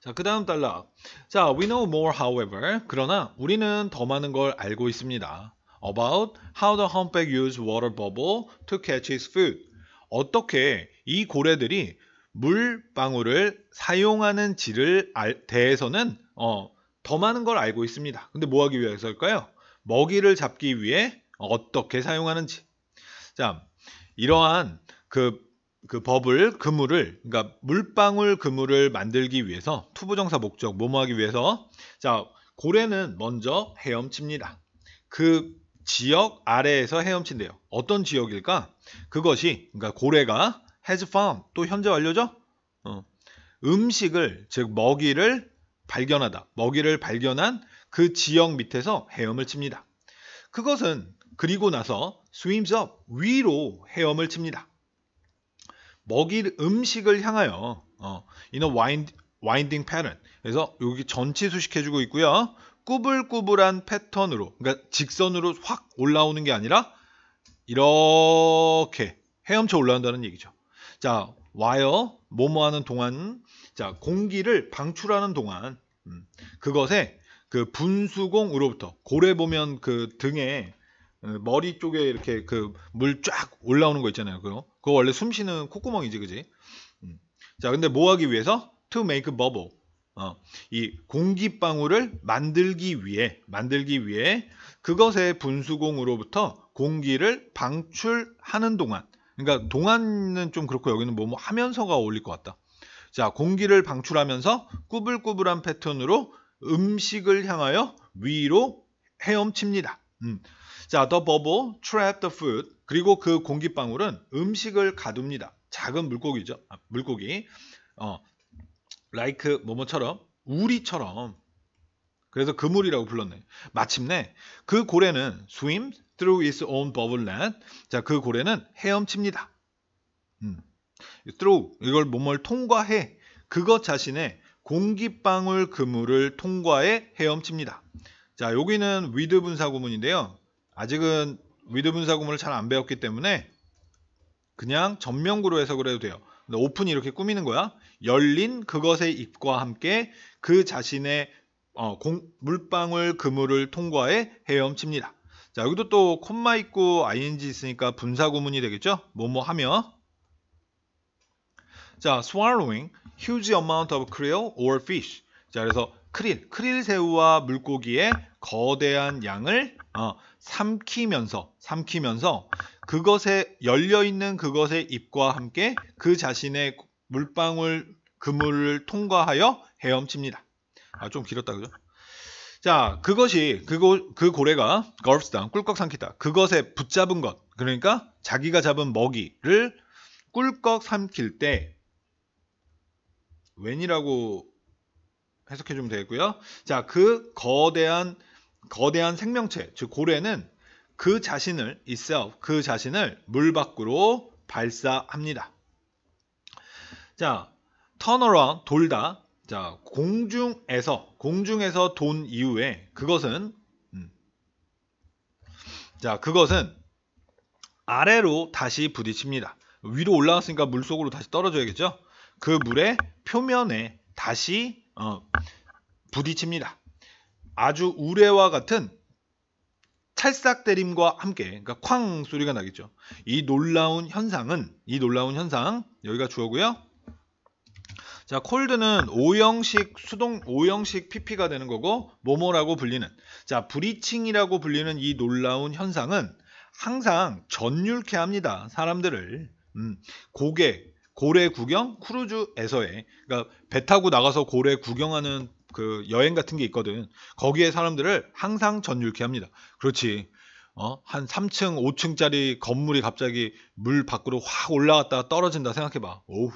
자, 그 다음 달락 자, we know more however. 그러나 우리는 더 많은 걸 알고 있습니다. about how the humpback use water bubble to catch his food. 어떻게 이 고래들이 물 방울을 사용하는 지를 알, 대해서는 어, 더 많은 걸 알고 있습니다. 근데 뭐 하기 위해서일까요? 먹이를 잡기 위해 어떻게 사용하는지. 자, 이러한 그그 법을 그물을 그러니까 물방울 그물을 만들기 위해서 투부정사 목적 모모하기 위해서 자 고래는 먼저 헤엄칩니다. 그 지역 아래에서 헤엄친대요. 어떤 지역일까? 그것이 그러니까 고래가 has found 또 현재 완료죠? 어, 음식을 즉 먹이를 발견하다 먹이를 발견한 그 지역 밑에서 헤엄을 칩니다. 그것은 그리고 나서 swims up 위로 헤엄을 칩니다. 먹일 음식을 향하여 어, in a wind, winding pattern. 그래서 여기 전치 수식해주고 있고요. 꾸불꾸불한 패턴으로, 그러니까 직선으로 확 올라오는 게 아니라 이렇게 헤엄쳐 올라온다는 얘기죠. 자, 와요. 뭐뭐 하는 동안, 자, 공기를 방출하는 동안, 음, 그것에 그 분수공으로부터 고래 보면 그 등에 어, 머리 쪽에 이렇게 그 물 쫙 올라오는 거 있잖아요. 그거 그거 원래 숨 쉬는 콧구멍이지, 그지? 음. 자, 근데 뭐 하기 위해서? To make bubble. 어, 이 공기방울을 만들기 위해, 만들기 위해 그것의 분수공으로부터 공기를 방출하는 동안. 그러니까 동안은 좀 그렇고 여기는 뭐뭐 뭐 하면서가 어울릴 것 같다. 자, 공기를 방출하면서 꾸불꾸불한 패턴으로 음식을 향하여 위로 헤엄칩니다. 음. 자, the bubble t r a p the food. 그리고 그 공기방울은 음식을 가둡니다. 작은 물고기죠. 아, 물고기. 어, like 뭐뭐처럼 우리처럼. 그래서 그물이라고 불렀네. 마침내 그 고래는 swim through its own bubble net. 자, 그 고래는 헤엄칩니다. 음. through 이걸 몸을 통과해 그것 자신의 공기방울 그물을 통과해 헤엄칩니다. 자, 여기는 with 분사 구문인데요. 아직은 위드 분사구문을 잘 안 배웠기 때문에 그냥 전면구로 해석을 해도 돼요. 근데 오픈이 이렇게 꾸미는 거야. 열린 그것의 입과 함께 그 자신의 어, 공, 물방울 그물을 통과해 헤엄칩니다. 자 여기도 또 콤마 있고 ing 있으니까 분사구문이 되겠죠. 뭐뭐 하며 자 swallowing huge amount of krill or fish 자 그래서 크릴 크릴 새우와 물고기의 거대한 양을 어, 삼키면서 삼키면서 그것에 열려 있는 그것의 입과 함께 그 자신의 물방울 그물을 통과하여 헤엄칩니다. 아 좀 길었다 그죠? 자 그것이 그고, 그 고래가 걸프스당 꿀꺽 삼키다 그것에 붙잡은 것 그러니까 자기가 잡은 먹이를 꿀꺽 삼킬 때 웬이라고 해석해 주면 되겠고요. 자 그 거대한 거대한 생명체, 즉 고래는 그 자신을 itself, 그 자신을 물 밖으로 발사합니다. 자, 턴어라운 돌다. 자, 공중에서 공중에서 돈 이후에 그것은 음, 자, 그것은 아래로 다시 부딪힙니다. 위로 올라왔으니까 물 속으로 다시 떨어져야겠죠? 그 물의 표면에 다시 어, 부딪힙니다. 아주 우레와 같은 찰싹 때림과 함께 그러니까 쾅 소리가 나겠죠. 이 놀라운 현상은 이 놀라운 현상 여기가 주어고요. 자, 콜드는 O형식 수동 O형식 PP가 되는 거고 모모라고 불리는 자, 브리칭이라고 불리는 이 놀라운 현상은 항상 전율케 합니다. 사람들을 음, 고개 고래 구경 크루즈에서의 그러니까 배 타고 나가서 고래 구경하는 그 여행 같은 게 있거든. 거기에 사람들을 항상 전율케 합니다. 그렇지. 어? 한 3층, 5층짜리 건물이 갑자기 물 밖으로 확 올라갔다가 떨어진다 생각해봐. 오우,